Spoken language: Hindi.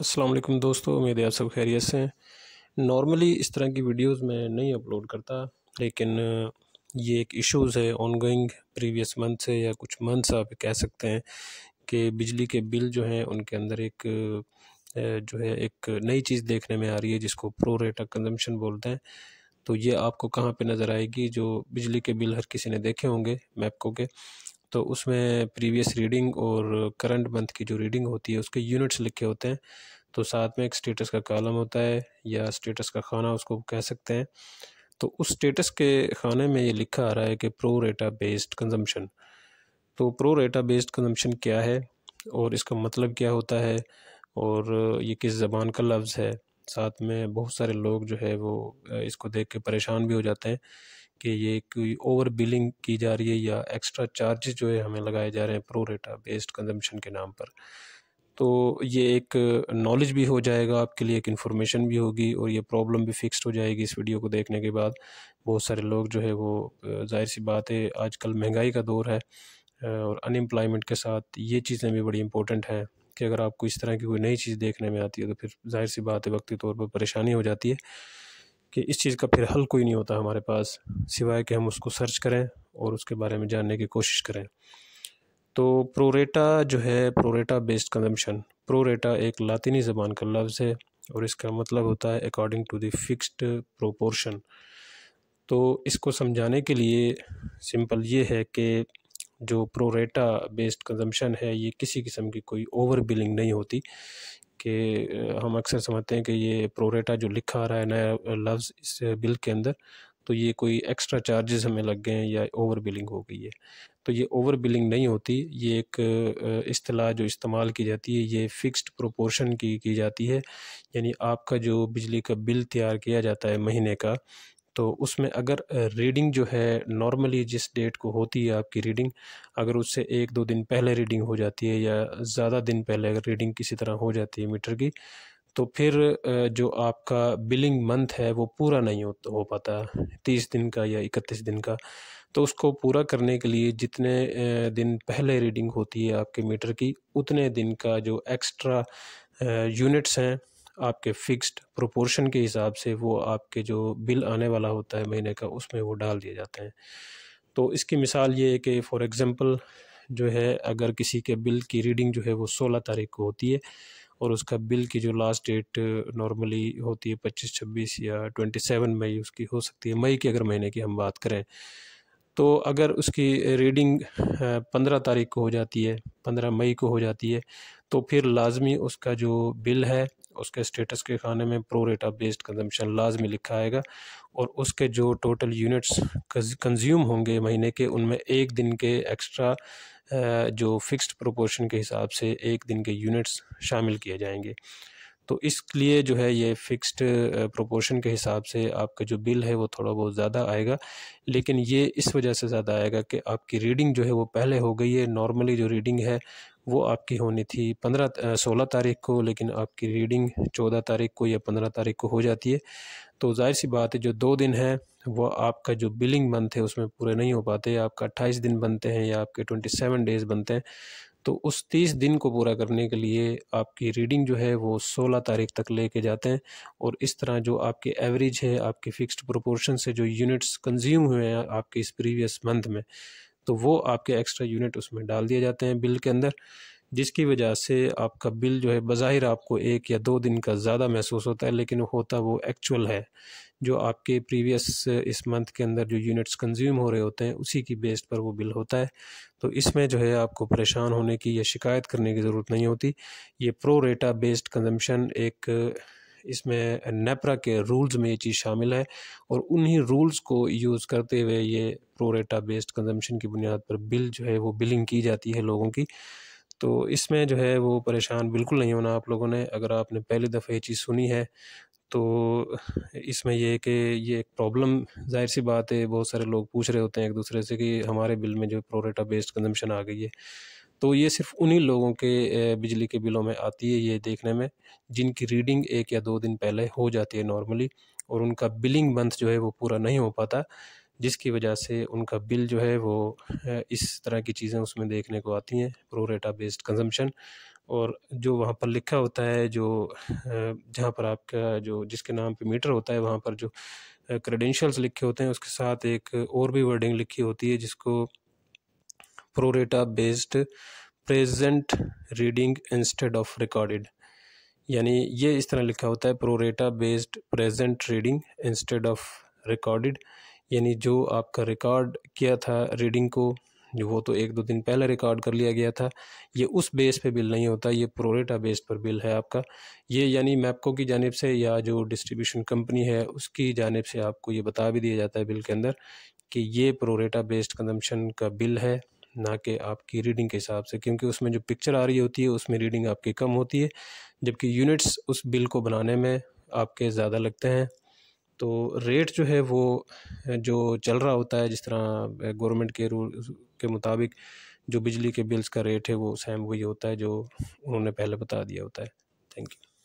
असलम दोस्तों उम्मीद है आप सब खैरियत से हैं नॉर्मली इस तरह की वीडियोस मैं नहीं अपलोड करता लेकिन ये एक इश्यूज़ है ऑनगोइंग प्रीवियस मंथ से या कुछ मंथ्स आप कह सकते हैं कि बिजली के बिल जो हैं उनके अंदर एक जो है एक नई चीज़ देखने में आ रही है जिसको प्रो रेट ऑफ कंजम्पशन बोलते हैं तो ये आपको कहाँ पर नज़र आएगी जो बिजली के बिल हर किसी ने देखे होंगे मैपको के तो उसमें प्रीवियस रीडिंग और करंट मंथ की जो रीडिंग होती है उसके यूनिट्स लिखे होते हैं तो साथ में एक स्टेटस का कॉलम होता है या स्टेटस का खाना उसको कह सकते हैं तो उस स्टेटस के खाने में ये लिखा आ रहा है कि प्रो रेटा बेस्ड कंजम्पशन तो प्रो रेटा बेस्ड कंजम्पशन क्या है और इसका मतलब क्या होता है और ये किस ज़बान का लफ्ज़ है साथ में बहुत सारे लोग जो है वो इसको देख के परेशान भी हो जाते हैं कि ये कोई ओवर बिलिंग की जा रही है या एक्स्ट्रा चार्ज जो है हमें लगाए जा रहे हैं प्रो रेटा बेस्ड कंजम्पशन के नाम पर तो ये एक नॉलेज भी हो जाएगा आपके लिए एक इन्फॉर्मेशन भी होगी और ये प्रॉब्लम भी फिक्स्ड हो जाएगी इस वीडियो को देखने के बाद बहुत सारे लोग जो है वो जाहिर सी बात है आजकल महंगाई का दौर है और अनएम्प्लॉयमेंट के साथ ये चीज़ें भी बड़ी इंपॉर्टेंट हैं कि अगर आपको इस तरह की कोई नई चीज़ देखने में आती है तो फिर जाहिर सी बात है वक्ती तौर पर परेशानी हो जाती है कि इस चीज़ का फिर हल कोई नहीं होता हमारे पास सिवाय कि हम उसको सर्च करें और उसके बारे में जानने की कोशिश करें तो प्रोरेटा जो है प्रोरेटा बेस्ड कंजम्पशन प्रोरेटा एक लातिनी ज़बान का लफ्ज़ है और इसका मतलब होता है according to the fixed proportion तो इसको समझाने के लिए सिंपल ये है कि जो प्रोरेटा बेस्ड कंजम्पशन है ये किसी किस्म की कोई ओवर बिलिंग नहीं होती कि हम अक्सर समझते हैं कि ये प्रोरेटा जो लिखा आ रहा है नया लफ्ज़ इस बिल के अंदर तो ये कोई एक्स्ट्रा चार्जेस हमें लग गए हैं या ओवर बिलिंग हो गई है तो ये ओवर बिलिंग नहीं होती ये एक अतलाह जो इस्तेमाल की जाती है ये फ़िक्स्ड प्रोपोर्शन की की जाती है यानी आपका जो बिजली का बिल तैयार किया जाता है महीने का तो उसमें अगर रीडिंग जो है नॉर्मली जिस डेट को होती है आपकी रीडिंग अगर उससे एक दो दिन पहले रीडिंग हो जाती है या ज़्यादा दिन पहले अगर रीडिंग किसी तरह हो जाती है मीटर की तो फिर जो आपका बिलिंग मंथ है वो पूरा नहीं हो, हो पाता तीस दिन का या इकतीस दिन का तो उसको पूरा करने के लिए जितने दिन पहले रीडिंग होती है आपके मीटर की उतने दिन का जो एक्स्ट्रा यूनिट्स हैं आपके फिक्स्ड प्रोपोर्शन के हिसाब से वो आपके जो बिल आने वाला होता है महीने का उसमें वो डाल दिए जाते हैं तो इसकी मिसाल ये है कि फॉर एग्ज़ाम्पल जो है अगर किसी के बिल की रीडिंग जो है वो सोलह तारीख को होती है और उसका बिल की जो लास्ट डेट नॉर्मली होती है पच्चीस छब्बीस या ट्वेंटी सेवन मई उसकी हो सकती है मई की अगर महीने की हम बात करें तो अगर उसकी रीडिंग पंद्रह तारीख को हो जाती है पंद्रह मई को हो जाती है तो फिर लाजमी उसका जो बिल है उसके स्टेटस के खाने में प्रो रेटा बेस्ड कंजम्पशन लाजमी लिखा आएगा और उसके जो टोटल यूनिट्स कंज्यूम होंगे महीने के उनमें एक दिन के एक्स्ट्रा जो फिक्स्ड प्रोपोर्शन के हिसाब से एक दिन के यूनिट्स शामिल किए जाएंगे तो इसलिए जो है ये फिक्स्ड प्रोपोर्शन के हिसाब से आपका जो बिल है वो थोड़ा बहुत ज़्यादा आएगा लेकिन ये इस वजह से ज़्यादा आएगा कि आपकी रीडिंग जो है वो पहले हो गई है नॉर्मली जो रीडिंग है वो आपकी होनी थी पंद्रह सोलह तारीख को लेकिन आपकी रीडिंग चौदह तारीख को या पंद्रह तारीख को हो जाती है तो जाहिर सी बात है जो दो दिन है वो आपका जो बिलिंग मंथ है उसमें पूरे नहीं हो पाते आपका अट्ठाईस दिन बनते हैं या आपके ट्वेंटी सेवन डेज़ बनते हैं तो उस तीस दिन को पूरा करने के लिए आपकी रीडिंग जो है वो सोलह तारीख तक लेके जाते हैं और इस तरह जो आपके एवरेज है आपके फिक्स्ड प्रोपोर्शन से जो यूनिट्स कंज्यूम हुए हैं आपके इस प्रीवियस मंथ में तो वो आपके एक्स्ट्रा यूनिट उसमें डाल दिए जाते हैं बिल के अंदर जिसकी वजह से आपका बिल जो है बाहिर आपको एक या दो दिन का ज़्यादा महसूस होता है लेकिन होता वो एक्चुअल है जो आपके प्रीवियस इस मंथ के अंदर जो यूनिट्स कंज्यूम हो रहे होते हैं उसी की बेस्ड पर वो बिल होता है तो इसमें जो है आपको परेशान होने की या शिकायत करने की ज़रूरत नहीं होती ये प्रो रेटा बेस्ड कंजम्पशन एक इसमें नेपरा के रूल्स में ये चीज़ शामिल है और उन्हीं रूल्स को यूज़ करते हुए ये प्रोरेटा बेस्ड कंजम्पशन की बुनियाद पर बिल जो है वो बिलिंग की जाती है लोगों की तो इसमें जो है वो परेशान बिल्कुल नहीं होना आप लोगों ने अगर आपने पहली दफ़े ये चीज़ सुनी है तो इसमें यह कि ये एक प्रॉब्लम जाहिर सी बात है बहुत सारे लोग पूछ रहे होते हैं एक दूसरे से कि हमारे बिल में जो प्रोरेटा बेस्ड कंजम्पशन आ गई है तो ये सिर्फ उन्हीं लोगों के बिजली के बिलों में आती है ये देखने में जिनकी रीडिंग एक या दो दिन पहले हो जाती है नॉर्मली और उनका बिलिंग मंथ जो है वो पूरा नहीं हो पाता जिसकी वजह से उनका बिल जो है वो इस तरह की चीज़ें उसमें देखने को आती हैं प्रोरेटा बेस्ड कंजम्पशन और जो वहाँ पर लिखा होता है जो जहाँ पर आपका जो जिसके नाम पे मीटर होता है वहाँ पर जो क्रेडेंशियल्स लिखे होते हैं उसके साथ एक और भी वर्डिंग लिखी होती है जिसको pro rata based present reading instead of recorded यानी ये इस तरह लिखा होता है pro rata based present reading instead of recorded यानी जो आपका रिकॉर्ड किया था रीडिंग को जो वो तो एक दो दिन पहले रिकॉर्ड कर लिया गया था ये उस बेस पे बिल नहीं होता ये प्रोरेटा बेस पर बिल है आपका ये यानी मैपको की जानब से या जो डिस्ट्रीब्यूशन कंपनी है उसकी जानब से आपको ये बता भी दिया जाता है बिल के अंदर कि ये प्रोरेटा बेस्ड कंजम्पशन का बिल है ना कि आपकी रीडिंग के हिसाब से क्योंकि उसमें जो पिक्चर आ रही होती है उसमें रीडिंग आपकी कम होती है जबकि यूनिट्स उस बिल को बनाने में आपके ज़्यादा लगते हैं तो रेट जो है वो जो चल रहा होता है जिस तरह गवर्नमेंट के रूल के मुताबिक जो बिजली के बिल्स का रेट है वो सेम वही होता है जो उन्होंने पहले बता दिया होता है थैंक यू